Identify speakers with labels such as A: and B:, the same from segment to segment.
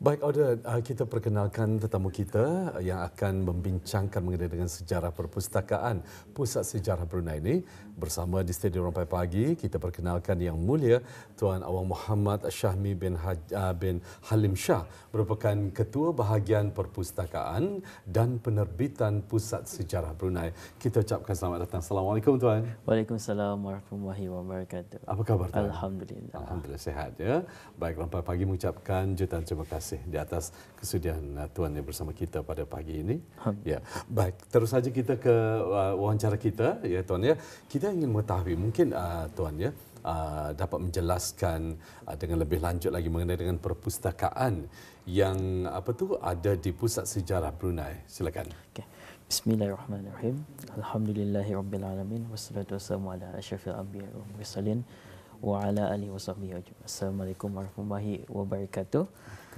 A: Baik, Oda ah, kita perkenalkan tetamu kita ah, yang akan membincangkan mengenai dengan sejarah perpustakaan Pusat Sejarah Brunei ini. Bersama di Stadium Rompai Pagi, kita perkenalkan yang mulia Tuan Awang Muhammad Syahmi bin, ah, bin Halim Shah, merupakan Ketua Bahagian Perpustakaan dan Penerbitan Pusat Sejarah Brunei. Kita ucapkan selamat datang. Assalamualaikum, Tuan. Waalaikumsalam warahmatullahi wabarakatuh. Apa khabar, Tuan? Alhamdulillah. Alhamdulillah, sehat ya. Baik, Rompai Pagi mengucapkan jutaan terima kasih kasih di atas kesudahan Tuan yang bersama kita pada pagi ini. Ya. Baik, terus saja kita ke uh, wawancara kita ya Tuan ya. Kita ingin mengetahui mungkin uh, Tuan ya uh, dapat menjelaskan uh, dengan lebih lanjut lagi mengenai dengan perpustakaan yang apa tu ada di Pusat Sejarah Brunei. Silakan. Okay.
B: Bismillahirrahmanirrahim. Alhamdulillahirabbilalamin wassalatu wassalamu ala asyrafil anbiya wal mursalin wa ala alihi wasahbihi wa sallam. Assalamualaikum warahmatullahi wabarakatuh.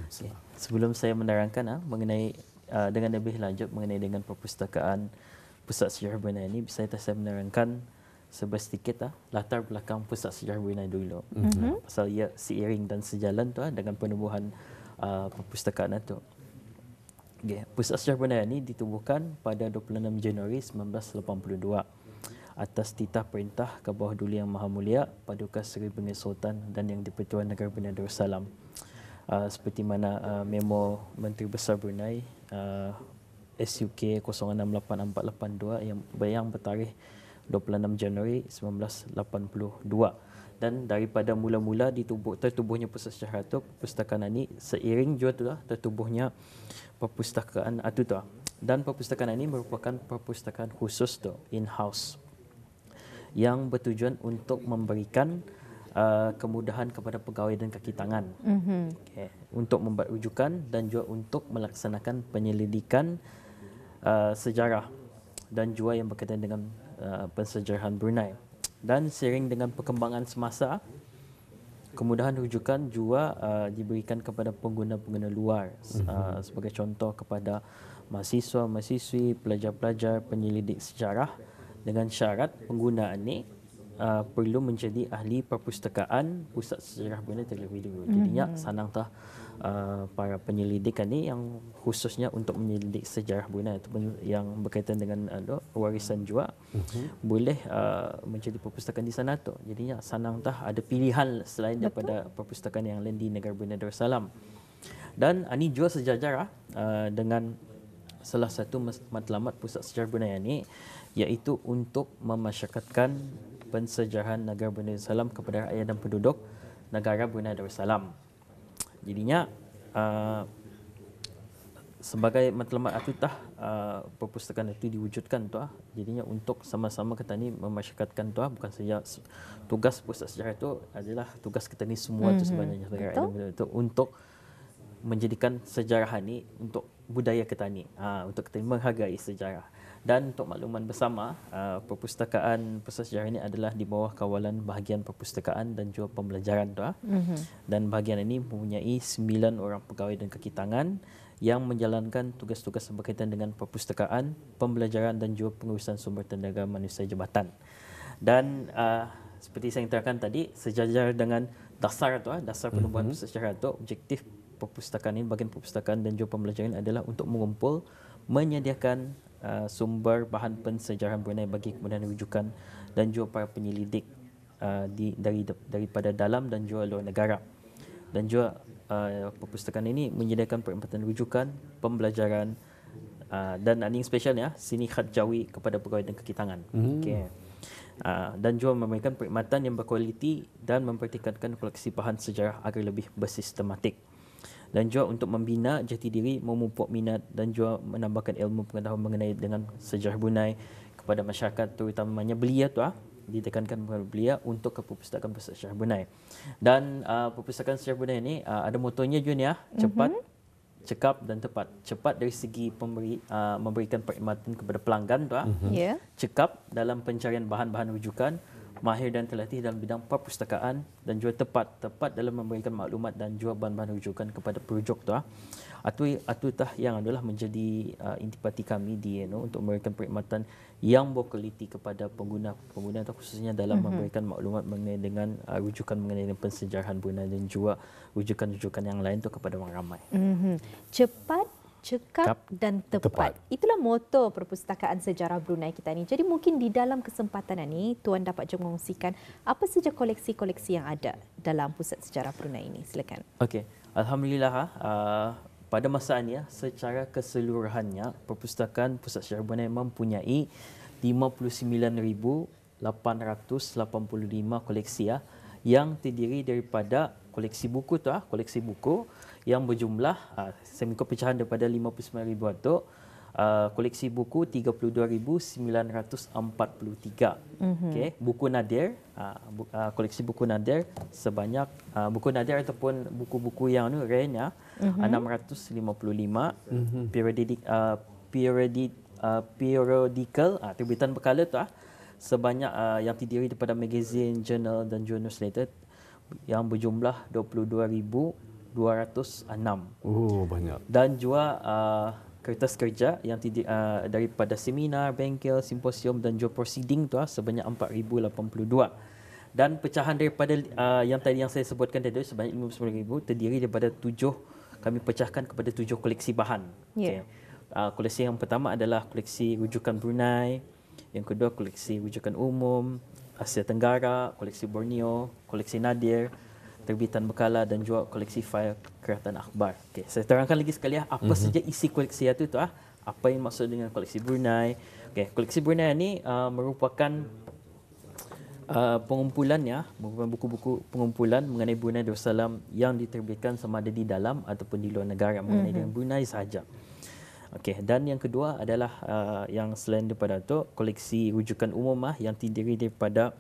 B: Okay. Sebelum saya menerangkan ah, mengenai ah, dengan lebih lanjut mengenai dengan perpustakaan Pusat Sejarah Bina ini, saya saya menerangkan sebaik sedikit ah, latar belakang Pusat Sejarah Bina dulu. Mm-hmm. Pasal ia seiring dan sejalan tu ah, dengan penubuhan ah, perpustakaan itu. Okay. Pusat Sejarah Bina ini ditubuhkan pada 26 Januari 1982 atas titah perintah ke bawah Duli Yang Maha Mulia Paduka Seri Bengi Sultan dan Yang di-Pertuan Negara Salam. Darussalam uh, seperti mana uh, memo Menteri Besar Brunei uh, SUK 068482 yang bayang bertarikh 26 Januari 1982 dan daripada mula-mula ditubuh tertubuhnya pusat sejarah tu perpustakaan ini seiring juga tu lah tertubuhnya perpustakaan atu ah, tu lah. dan perpustakaan ini merupakan perpustakaan khusus tu in house yang bertujuan untuk memberikan Uh, kemudahan kepada pegawai dan kaki tangan mm-hmm. okay. untuk membuat rujukan dan juga untuk melaksanakan penyelidikan uh, sejarah dan juga yang berkaitan dengan uh, pensejarahan Brunei dan sering dengan perkembangan semasa kemudahan rujukan juga uh, diberikan kepada pengguna-pengguna luar mm-hmm. uh, sebagai contoh kepada mahasiswa, mahasiswi, pelajar-pelajar, penyelidik sejarah dengan syarat penggunaan ini uh, perlu menjadi ahli perpustakaan pusat sejarah benda terlebih dulu. Jadinya mm-hmm. sanangtah Uh, para penyelidik ini yang khususnya untuk menyelidik sejarah Brunei ataupun yang berkaitan dengan uh, warisan jua uh-huh. boleh uh, menjadi perpustakaan di sana tu. Jadinya sanang tah ada pilihan selain Betul. daripada perpustakaan yang lain di negara Brunei Darussalam. Dan ini uh, juga sejajar uh, dengan salah satu matlamat pusat sejarah Brunei ini, iaitu untuk memasyarakatkan pensejarahan negara Brunei Darussalam kepada rakyat dan penduduk negara Brunei Darussalam. Jadinya uh, sebagai matlamat atutah uh, perpustakaan itu diwujudkan tuah. Jadinya untuk sama-sama kita ni memasyarakatkan tuah bukan saja tugas pusat sejarah itu adalah tugas kita ni semua mm-hmm. tu sebenarnya negara itu untuk menjadikan sejarah ini untuk budaya kita ni. Uh, untuk kita menghargai sejarah dan untuk makluman bersama uh, perpustakaan Pusat Sejarah ini adalah di bawah kawalan bahagian perpustakaan dan juga pembelajaran tu mm-hmm. dan bahagian ini mempunyai sembilan orang pegawai dan kaki tangan yang menjalankan tugas-tugas berkaitan dengan perpustakaan pembelajaran dan juga pengurusan sumber tenaga manusia jabatan dan uh, seperti saya katakan tadi sejajar dengan dasar tu ah, dasar mhm. penubuhan mm-hmm. Pusat tu objektif perpustakaan ini bahagian perpustakaan dan juga pembelajaran adalah untuk mengumpul menyediakan uh, sumber bahan pensejarahan Brunei bagi kemudahan rujukan dan juga para penyelidik uh, di dari daripada dalam dan juga luar negara. Dan juga uh, perpustakaan ini menyediakan perempatan rujukan, pembelajaran uh, dan anjing special ya, ah, sini khat jawi kepada pegawai dan kekitangan. Mm. Okay. Uh, dan juga memberikan perkhidmatan yang berkualiti dan mempertingkatkan koleksi bahan sejarah agar lebih bersistematik dan juga untuk membina jati diri, memupuk minat dan juga menambahkan ilmu pengetahuan mengenai dengan sejarah Brunei kepada masyarakat terutamanya belia tu ah ditekankan kepada belia untuk ke perpustakaan pusat Syah Brunei. Dan uh, perpustakaan Syah Brunei ni uh, ada motonya Jun ya, ah, cepat, mm-hmm. cekap dan tepat. Cepat dari segi pemberi uh, memberikan perkhidmatan kepada pelanggan tu ah. Mm-hmm. Yeah. Cekap dalam pencarian bahan-bahan rujukan mahir dan terlatih dalam bidang perpustakaan dan juga tepat tepat dalam memberikan maklumat dan juga bahan-bahan rujukan kepada perujuk tu ah. Atu atu tah yang adalah menjadi uh, intipati kami di you know, untuk memberikan perkhidmatan yang berkualiti kepada pengguna-pengguna atau khususnya dalam mm-hmm. memberikan maklumat mengenai dengan uh, rujukan mengenai dengan pensejarahan Brunei dan juga rujukan-rujukan yang lain tu
C: kepada orang ramai. Mm-hmm. Cepat cekap dan tepat. tepat. Itulah moto perpustakaan sejarah Brunei kita ini Jadi mungkin di dalam kesempatan ini tuan dapat jemongsikan apa saja koleksi-koleksi yang ada dalam pusat sejarah Brunei ini. Silakan.
B: Okey. Alhamdulillah uh, pada masa ini ah, secara keseluruhannya perpustakaan pusat sejarah Brunei mempunyai 59885 koleksi ya yang terdiri daripada koleksi buku tu ah koleksi buku yang berjumlah uh, ah, semikot pecahan daripada 59 ribu atuk koleksi buku 32,943. Mm-hmm. Okay. Buku nadir, uh, bu- uh, koleksi buku nadir sebanyak, buku nadir ataupun buku-buku yang ni rare-nya, mhm. mm-hmm. 655. Mm-hmm. Periodic, uh, periodic, uh, periodical, uh, terbitan berkala tu lah, sebanyak uh, yang terdiri daripada magazine, journal dan journal newsletter yang berjumlah 22,000 206.
A: Oh banyak.
B: Dan juga uh, kertas kerja yang tidi, uh, daripada seminar, bengkel, simposium dan juga proceeding tu uh, sebanyak 4082 dan pecahan daripada uh, yang tadi yang saya sebutkan tadi sebanyak lima puluh ribu terdiri daripada tujuh kami pecahkan kepada tujuh koleksi bahan. Yeah. Okay. Uh, koleksi yang pertama adalah koleksi rujukan Brunei, yang kedua koleksi rujukan umum Asia Tenggara, koleksi Borneo, koleksi Nadir, terbitan Bekala dan juga koleksi file Keratan Akbar. Okey, saya terangkan lagi sekali ya. apa mm-hmm. saja isi koleksi itu tu ah. Apa yang maksud dengan koleksi Brunei? Okey, koleksi Brunei ini uh, ah, merupakan Uh, pengumpulan ya, merupakan buku-buku pengumpulan mengenai Brunei Darussalam yang diterbitkan sama ada di dalam ataupun di luar negara mm-hmm. mengenai mhm. dengan Brunei sahaja. Okey, dan yang kedua adalah uh, yang selain daripada itu koleksi rujukan umum ah, yang terdiri daripada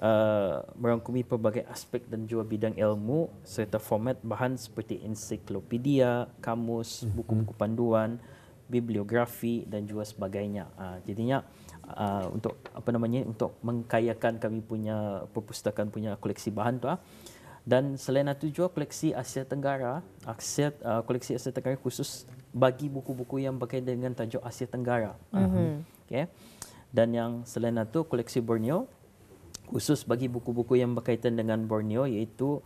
B: uh, merangkumi pelbagai aspek dan juga bidang ilmu serta format bahan seperti ensiklopedia, kamus, mhm. buku-buku panduan, bibliografi dan juga sebagainya. Uh, jadinya uh, untuk apa namanya untuk mengkayakan kami punya perpustakaan punya koleksi bahan tu. Uh. Dan selain itu juga koleksi Asia Tenggara, akset uh, koleksi Asia Tenggara khusus bagi buku-buku yang berkaitan dengan tajuk Asia Tenggara. Uh-huh. Okay. Dan yang selain itu koleksi Borneo khusus bagi buku-buku yang berkaitan dengan Borneo iaitu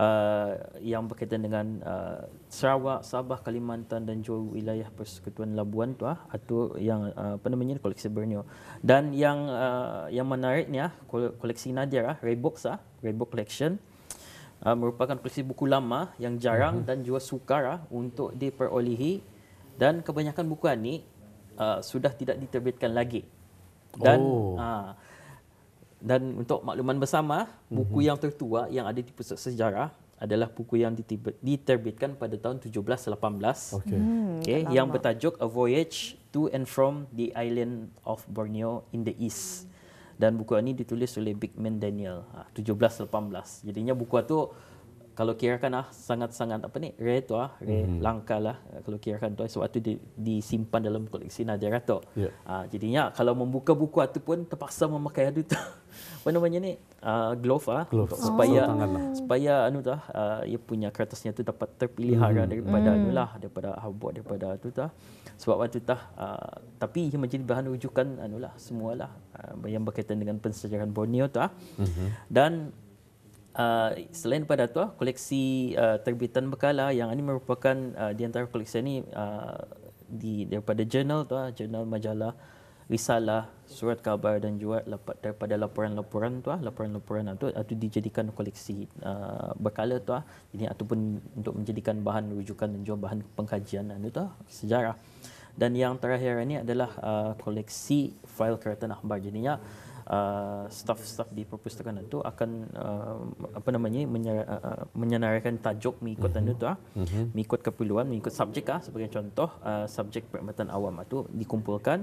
B: uh, yang berkaitan dengan uh, Sarawak, Sabah, Kalimantan dan juga wilayah Persekutuan Labuan tu ah atau yang uh, apa namanya koleksi Borneo. Dan yang uh, yang menariknya ah, koleksi Nadir ah Reebok ah Reebok collection uh, merupakan koleksi buku lama yang jarang uh-huh. dan juga sukar ah untuk diperolehi dan kebanyakan buku ini uh, sudah tidak diterbitkan lagi. Dan oh. Ah, dan untuk makluman bersama buku mm-hmm. yang tertua yang ada di pusat sejarah adalah buku yang diterbitkan pada tahun 1718 okay. Hmm, okay, yang bertajuk A Voyage to and from the Island of Borneo in the East dan buku ini ditulis oleh Big Man Daniel 1718 ha, jadinya buku itu kalau kira kan ah sangat-sangat apa ni rare tu ah rare mm-hmm. langka lah eh, kalau kira kan tu eh, sewaktu di, disimpan dalam koleksi Najara tu. Yeah. Ya. Uh, jadinya kalau membuka buku ataupun terpaksa memakai adu tu. apa namanya ni? Uh, glove ah glove. Untuk, oh, supaya oh. supaya anu tu ah, ah ia punya kertasnya tu dapat terpelihara mm-hmm. daripada mm. lah daripada habuk daripada tu tah. Sebab waktu tah uh, tapi ia menjadi bahan rujukan anulah semualah uh, yang berkaitan dengan pensejarahan Borneo tu ah. Mm-hmm. Dan Uh, selain pada tu ah, koleksi uh, terbitan Bekala yang ini merupakan uh, di antara koleksi ini uh, di daripada jurnal tu ah, jurnal majalah risalah surat khabar dan juga daripada laporan-laporan tu ah, laporan-laporan tu atau dijadikan koleksi uh, berkala tu ini ataupun untuk menjadikan bahan rujukan dan juga bahan pengkajian anu tu sejarah dan yang terakhir ini adalah uh, koleksi file kereta akhbar jadinya hmm. Uh, staff-staff di perpustakaan tu akan uh, apa namanya menyara, uh, uh, menyenaraikan tajuk mengikut ah. mm-hmm. tu mengikut keperluan, mengikut subjek ah sebagai contoh uh, subjek perkhidmatan awam itu ah, dikumpulkan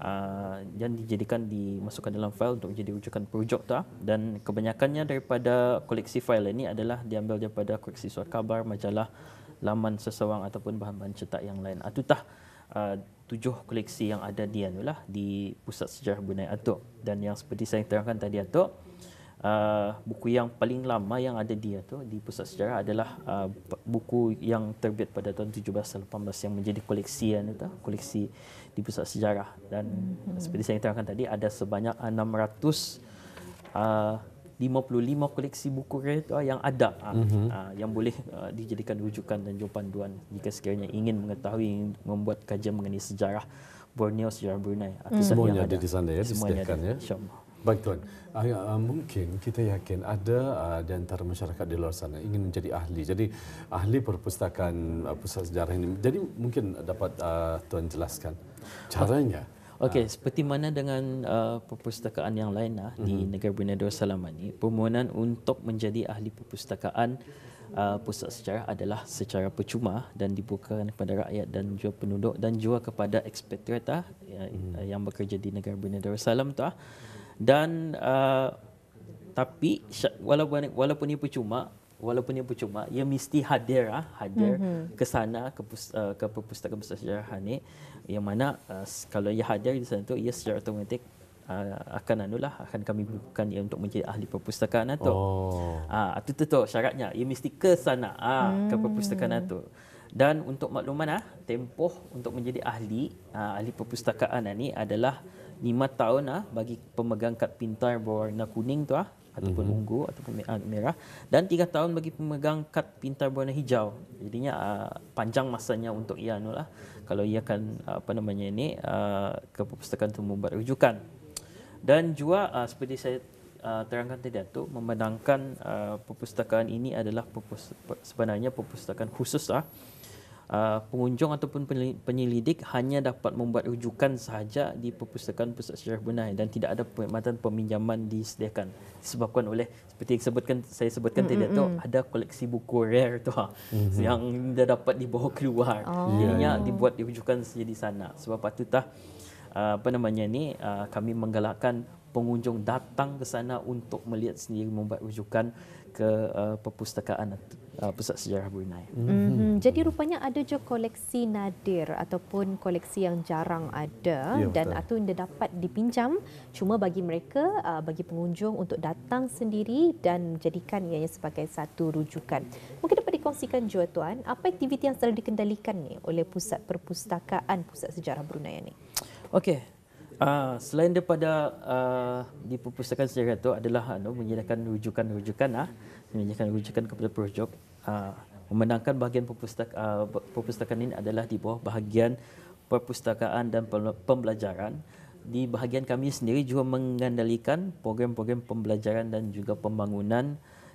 B: uh, dan dijadikan dimasukkan dalam fail untuk jadi rujukan perujuk tu ah. dan kebanyakannya daripada koleksi fail ini adalah diambil daripada koleksi surat kabar, majalah, laman seseorang ataupun bahan-bahan cetak yang lain. Atutah ah, uh, tujuh koleksi yang ada di anulah di pusat sejarah Brunei Atok dan yang seperti saya terangkan tadi Atok uh, buku yang paling lama yang ada di Atok di pusat sejarah adalah uh, buku yang terbit pada tahun 1718 yang menjadi koleksi anu koleksi di pusat sejarah dan mm-hmm. seperti saya terangkan tadi ada sebanyak 600 uh, 55 koleksi buku kereta yang ada mm-hmm. Ah, ah, yang boleh ah, dijadikan rujukan dan jumpa panduan jika sekiranya ingin mengetahui ingin membuat kajian mengenai sejarah Borneo sejarah
A: Brunei mm. semuanya ada di sana ya disediakan ya Baik tuan, ya, mungkin kita yakin ada di antara masyarakat di luar sana ingin menjadi ahli. Jadi ahli perpustakaan pusat sejarah ini. Jadi mungkin dapat tuan jelaskan
B: caranya. Okey, ha. seperti mana dengan uh, perpustakaan yang lain lah uh-huh. di mhm. Negara Brunei Darussalam ini, permohonan untuk menjadi ahli perpustakaan uh, pusat sejarah adalah secara percuma dan dibuka kepada rakyat dan juga penduduk dan juga kepada ekspatriat lah, uh yang bekerja di Negara Brunei Darussalam tu lah. Dan uh, tapi walaupun walaupun ini percuma walaupun yang percuma ia mesti hadir ah hadir mm-hmm. ke sana ke uh, ke perpustakaan besar sejarah ni yang mana uh, kalau ia hadir di sana tu ia secara otomatik uh, eh, akan anulah akan kami bukan ia untuk menjadi ahli perpustakaan atau oh. ah oh. uh, itu tu syaratnya ia mesti ke sana ah uh, ke hmm. perpustakaan mm. dan untuk makluman ah uh, tempoh untuk menjadi ahli uh, ahli perpustakaan uh, adalah lima tahun ah bagi pemegang kad pintar berwarna kuning tu ah ataupun mm-hmm. ungu ataupun ah, merah dan tiga tahun bagi pemegang kad pintar berwarna hijau. Jadinya uh, panjang masanya untuk ia anulah kalau ia akan ah, apa namanya ini uh, ke perpustakaan untuk membuat rujukan. Dan juga uh, seperti saya uh, terangkan tadi tu memandangkan uh, perpustakaan ini adalah perpustakaan, sebenarnya perpustakaan khusus lah uh, Uh, pengunjung ataupun penyelidik hanya dapat membuat rujukan sahaja di perpustakaan pusat sejarah benar dan tidak ada perkhidmatan peminjaman disediakan disebabkan oleh seperti yang sebutkan saya sebutkan mm-hmm. tadi tu ada koleksi buku rare tu ha, mm-hmm. yang tidak dapat dibawa keluar oh. ianya ya, ya. dibuat rujukan saja di sana sebab patutlah uh, Uh, apa namanya ni uh, kami menggalakkan pengunjung datang ke sana untuk melihat sendiri membuat rujukan ke uh, perpustakaan pusat sejarah Brunei. Mm-hmm. Mhm.
C: Jadi rupanya ada juga koleksi nadir ataupun koleksi yang jarang ada ya, dan atau yang dapat dipinjam cuma bagi mereka bagi pengunjung untuk datang sendiri dan jadikan ianya sebagai satu rujukan. Mungkin dapat dikongsikan juga tuan apa aktiviti yang sedang dikendalikan ni oleh pusat perpustakaan pusat sejarah Brunei ini? Okey.
B: Uh, selain daripada uh, ah, di perpustakaan sejarah itu adalah uh, menyediakan rujukan-rujukan ah, uh, menyediakan rujukan kepada projek. Uh, ah, memenangkan bahagian perpustaka, uh, perpustakaan ini adalah di bawah bahagian perpustakaan dan pembelajaran. Di bahagian kami sendiri juga mengendalikan program-program pembelajaran dan juga pembangunan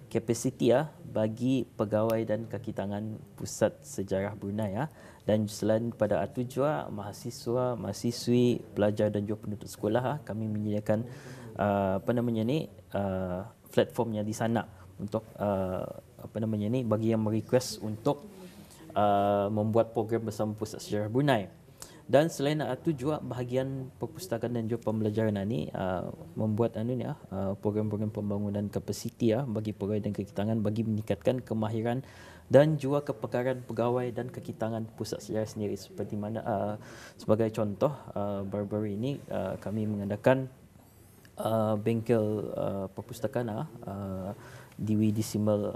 B: kapasiti ya ah, bagi pegawai dan kaki tangan pusat sejarah Brunei ya. Dan selain pada itu juga ah, mahasiswa, mahasiswi, pelajar dan juga penduduk sekolah kami menyediakan uh, apa namanya ni uh, platformnya di sana untuk uh, apa namanya ni bagi yang merequest untuk uh, membuat program bersama pusat sejarah Brunei. Uh, dan selain itu juga bahagian perpustakaan dan juga pembelajaran ini uh, membuat anu ni uh, uh program-program pembangunan kapasiti ya bagi pegawai dan kekitangan bagi meningkatkan kemahiran dan juga kepekaran pegawai dan kekitangan pusat sejarah sendiri seperti mana uh, sebagai contoh uh, baru-baru ini kami mengadakan bengkel perpustakaan ah uh, di WD Simmel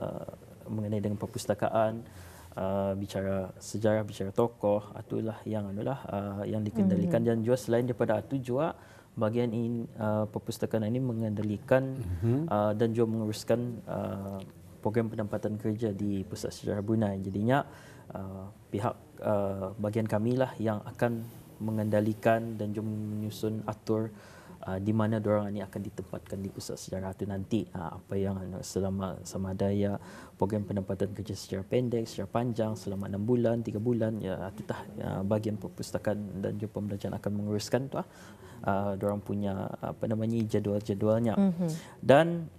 B: mengenai dengan perpustakaan Uh, bicara sejarah bicara tokoh itulah yang adalah uh, yang dikendalikan mm-hmm. dan juga selain daripada itu juga bahagian in uh, perpustakaan ini mengendalikan mm-hmm. uh, dan juga menguruskan uh, program pendapatan kerja di pusat sejarah Brunei jadinya uh, pihak uh, bahagian kami lah yang akan mengendalikan dan juga menyusun atur uh, di mana orang ini akan ditempatkan di pusat sejarah itu nanti uh, apa yang selama sama ada ya program pendapatan kerja secara pendek secara panjang selama enam bulan tiga bulan ya itu tah ya, bagian perpustakaan dan juga pembelajaran akan menguruskan tuah ah uh, ah, orang punya apa namanya jadual-jadualnya mm-hmm. dan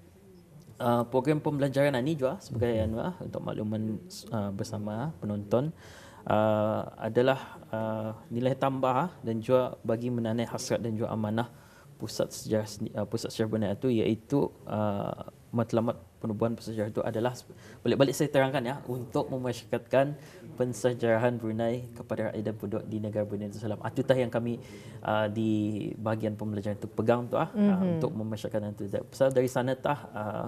B: Uh, program pembelajaran ini juga sebagai mm uh, untuk makluman uh, bersama penonton uh, adalah uh, nilai tambah dan juga bagi menanai hasrat dan juga amanah pusat sejarah uh, pusat sejarah benda itu iaitu uh, matlamat penubuhan pusat sejarah itu adalah balik-balik saya terangkan ya untuk memasyarakatkan pensejarahan Brunei kepada rakyat dan penduduk di negara Brunei Darussalam. Itu ah, tah yang kami uh, di bahagian pembelajaran itu pegang tu ah mm-hmm. uh, untuk memasyarakatkan itu. Pasal dari sana tah uh,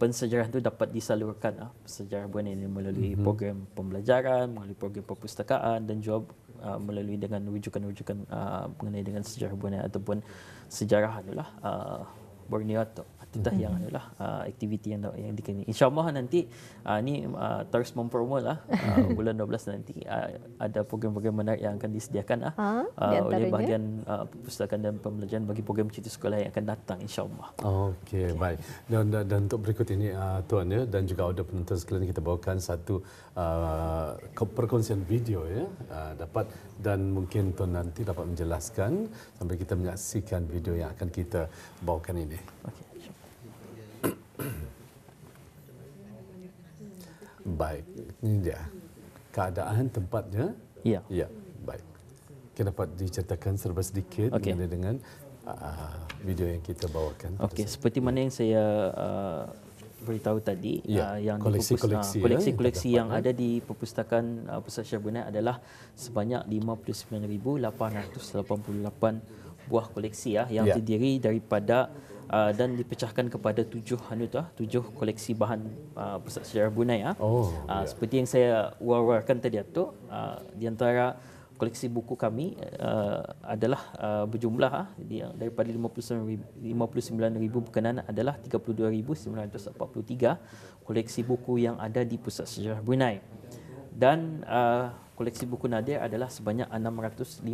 B: pensejarahan itu dapat disalurkan uh, ah, sejarah Brunei ini melalui mm-hmm. program pembelajaran, melalui program perpustakaan dan juga uh, melalui dengan wujukan-wujukan uh, mengenai dengan sejarah hubungan ataupun sejarah adalah uh, Borneo atau itulah mm-hmm. yang adalah uh, aktiviti yang yang dikini. Insya-Allah nanti uh, ni uh, terus mempromolah uh, bulan 12 nanti uh, ada program-program menarik yang akan disediakan lah. ah, uh, ha, uh, oleh bahagian uh, perpustakaan dan pembelajaran bagi program cerita sekolah yang akan datang insya-Allah.
A: okay. baik. Dan, dan dan untuk berikut ini uh, tuan ya dan juga ada penonton sekalian kita bawakan satu uh, perkongsian video ya uh, dapat dan mungkin tuan nanti dapat menjelaskan sampai kita menyaksikan video yang akan kita bawakan ini. Okey. Baik. Ini dia. Keadaan tempatnya. Ya. Ya. Baik. Kita dapat diceritakan serba sedikit okay. mengenai dengan uh, video yang kita bawakan. Okey,
B: seperti mana yang saya uh, beritahu tadi ya. uh, yang koleksi-koleksi koleksi, uh, koleksi, ya, koleksi yang, yang ada eh. di perpustakaan uh, Pusat Syarbunai adalah sebanyak 59888 buah koleksi ya yang ya. terdiri daripada Uh, dan dipecahkan kepada tujuh anu tu, ah, tujuh koleksi bahan uh, pusat sejarah Brunei ah. Oh, uh, yeah. seperti yang saya war tadi tu, uh, di antara koleksi buku kami uh, adalah uh, berjumlah uh, daripada 59,000 berkenaan adalah 32,943 koleksi buku yang ada di Pusat Sejarah Brunei. Dan uh, koleksi buku nadir adalah sebanyak 655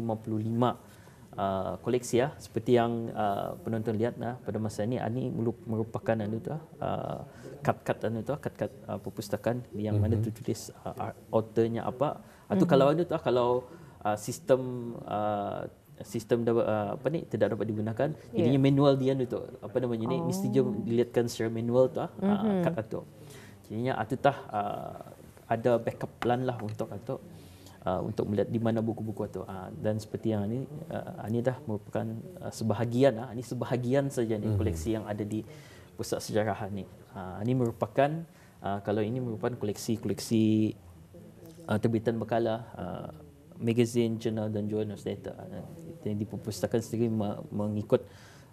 B: uh, koleksi ya uh, seperti yang uh, penonton lihat nah uh, pada masa ini ani uh, merupakan anu tu kat uh, kat anu tu kat kat uh, perpustakaan yang mm-hmm. mana mhm. tertulis uh, autornya apa atau mm-hmm. kalau anu tu uh, kalau uh, sistem uh, sistem dapat uh, apa ni tidak dapat digunakan jadinya yeah. manual dia tu apa namanya ni mesti dia oh. dilihatkan secara manual tu ah kat ah, mhm. atau jadinya atutah uh, ada backup plan lah untuk atau Uh, untuk melihat di mana buku-buku itu. Uh, dan seperti yang ini, uh, ini dah merupakan uh, sebahagian, uh, ini sebahagian saja ni mhm. koleksi mm-hmm. yang ada di pusat sejarah ini. Uh, ini merupakan uh, kalau ini merupakan koleksi-koleksi uh, terbitan berkala, uh, magazine, jurnal dan jurnal newsletter. Uh, yang di perpustakaan sendiri mengikut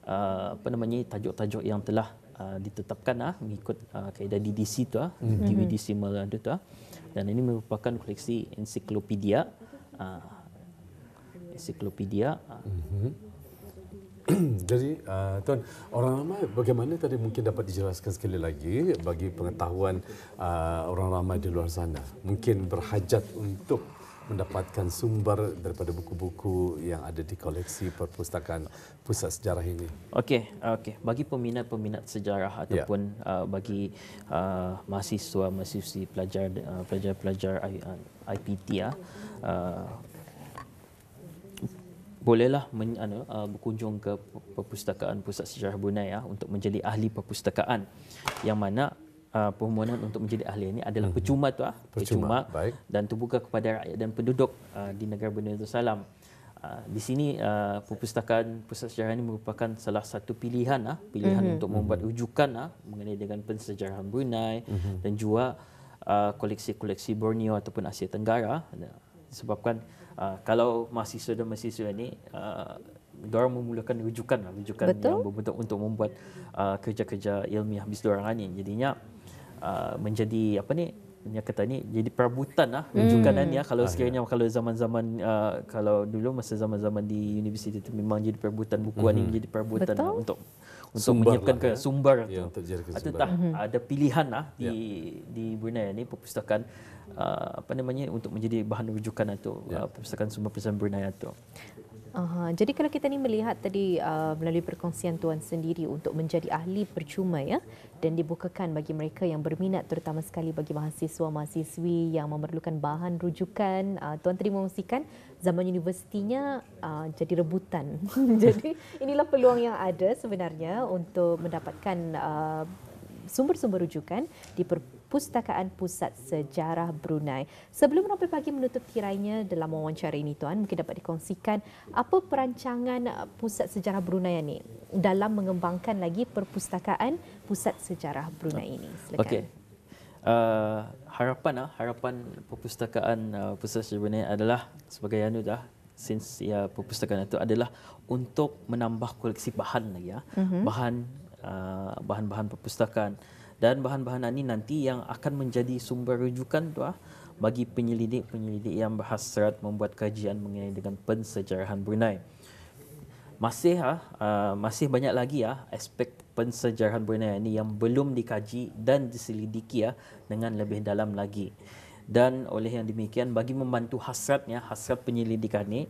B: uh, apa namanya tajuk-tajuk yang telah uh, ditetapkan ah uh, mengikut uh, kaedah DDC tu ah, uh, mm-hmm. DWDC Melanda tu ah. Uh dan ini merupakan
A: koleksi ensiklopedia uh, ensiklopedia mm jadi uh, tuan orang ramai bagaimana tadi mungkin dapat dijelaskan sekali lagi bagi pengetahuan uh, orang ramai di luar sana mungkin berhajat untuk mendapatkan sumber daripada buku-buku yang ada di koleksi perpustakaan pusat sejarah ini. Okey, okey. Bagi peminat-peminat sejarah
B: ya. ataupun ya. uh, bagi uh, mahasiswa mahasiswi pelajar uh, pelajar-pelajar IPT uh, ya. Uh, bolehlah men, uh, uh, berkunjung ke perpustakaan pusat sejarah Brunei ya untuk menjadi ahli perpustakaan yang mana uh, permohonan untuk menjadi ahli ini adalah hmm. percuma tu ah percuma, percuma. dan terbuka kepada rakyat dan penduduk uh, di negara Brunei Darussalam. Uh, di sini uh, perpustakaan pusat sejarah ini merupakan salah satu pilihan ah pilihan hmm untuk membuat hmm. rujukan ah mengenai dengan pensejarahan Brunei hmm dan juga uh, koleksi-koleksi Borneo ataupun Asia Tenggara sebabkan uh, kalau mahasiswa dan mahasiswa ini uh, Diorang memulakan rujukan, lah, rujukan Betul. yang berbentuk untuk membuat uh, kerja-kerja ilmiah bis diorang ini. Jadinya Uh, menjadi apa ni yang kata ni jadi perebutan lah hmm. rujukan hmm. ni lah kalau ah, sekiranya ah, ya. kalau zaman-zaman uh, kalau dulu masa zaman-zaman di universiti tu memang jadi perebutan buku hmm. ni jadi perebutan lah untuk untuk sumber menyiapkan lah, ke ya. sumber ya, tu. Atau ah, tak hmm. ada pilihan lah di ya. di Brunei ni perpustakaan uh, apa namanya untuk menjadi bahan rujukan atau lah ya. uh, perpustakaan sumber pesan Brunei lah tu.
C: Aha. Jadi kalau kita ni melihat tadi uh, melalui perkongsian tuan sendiri untuk menjadi ahli percuma ya dan dibukakan bagi mereka yang berminat terutama sekali bagi mahasiswa mahasiswi yang memerlukan bahan rujukan uh, tuan terima kasihkan zaman universitinya uh, jadi rebutan. jadi inilah peluang yang ada sebenarnya untuk mendapatkan uh, sumber-sumber rujukan di per- Perpustakaan Pusat Sejarah Brunei. Sebelum Rompi Pagi menutup tirainya dalam wawancara ini Tuan, mungkin dapat dikongsikan apa perancangan Pusat Sejarah Brunei ini dalam mengembangkan lagi Perpustakaan Pusat Sejarah Brunei ini. Silakan. Okay.
B: Uh, harapan uh, harapan perpustakaan uh, pusat sejarah Brunei adalah sebagai anu dah since ya perpustakaan itu adalah untuk menambah koleksi bahan lagi ya uh, mm-hmm. bahan bahan-bahan perpustakaan dan bahan-bahan ini nanti yang akan menjadi sumber rujukan tu ah bagi penyelidik-penyelidik yang berhasrat membuat kajian mengenai dengan pensejarahan Brunei. Masih ah, ah masih banyak lagi ah aspek pensejarahan Brunei ini yang belum dikaji dan diselidiki ah dengan lebih dalam lagi. Dan oleh yang demikian bagi membantu hasratnya hasrat penyelidikan ini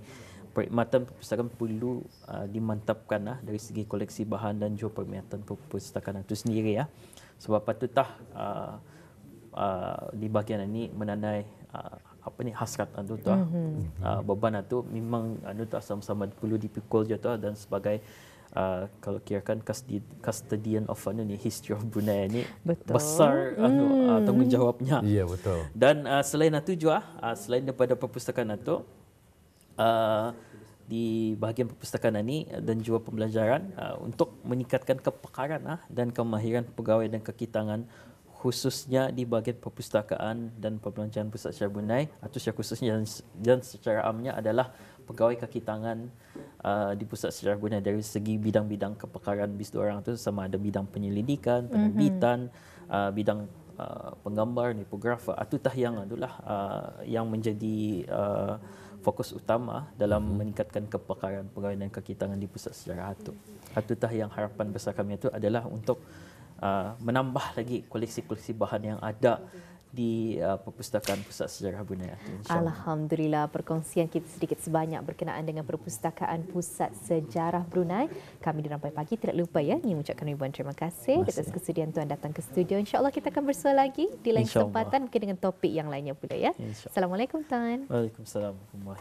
B: perkhidmatan perpustakaan perlu uh, dimantapkan uh, dari segi koleksi bahan dan juga perkhidmatan perpustakaan itu sendiri ya. Uh. Sebab patutlah uh, uh, di bahagian ini menandai uh, apa ni hasrat anu tu mm-hmm. uh, beban itu memang anu tu sama-sama perlu dipikul je tu ah, dan sebagai Uh, kalau kan custodian of anu ni history of Brunei ni betul. besar anu uh, hmm. tanggungjawabnya. Ya yeah, betul. Dan uh, selain itu juga uh, selain daripada perpustakaan itu uh, di bahagian perpustakaan ini dan juga pembelajaran uh, untuk meningkatkan kepekaran uh, dan kemahiran pegawai dan kakitangan khususnya di bahagian perpustakaan dan pembelajaran pusat syar bunai atau secara khususnya dan, dan secara amnya adalah pegawai kaki tangan uh, di pusat syar bunai dari segi bidang-bidang kepekaran bis dua orang itu sama ada bidang penyelidikan, mhm. penerbitan, mm-hmm. uh, bidang uh, penggambar, nipografer atau tah yang adalah uh, yang menjadi uh, fokus utama dalam mm-hmm. meningkatkan kepakaran pegawai dan kaki tangan di pusat sejarah itu. Hatutah yang harapan besar kami itu adalah untuk uh, menambah lagi koleksi-koleksi bahan yang ada di uh, perpustakaan pusat sejarah Brunei
C: Ratu. Alhamdulillah perkongsian kita sedikit sebanyak berkenaan dengan perpustakaan pusat sejarah Brunei. Kami di Rampai Pagi tidak lupa ya ingin mengucapkan ribuan terima kasih Masih. atas kesudian tuan datang ke studio. Insyaallah kita akan bersua lagi di lain kesempatan mungkin dengan topik yang lainnya pula ya. Assalamualaikum tuan.
B: Waalaikumsalam.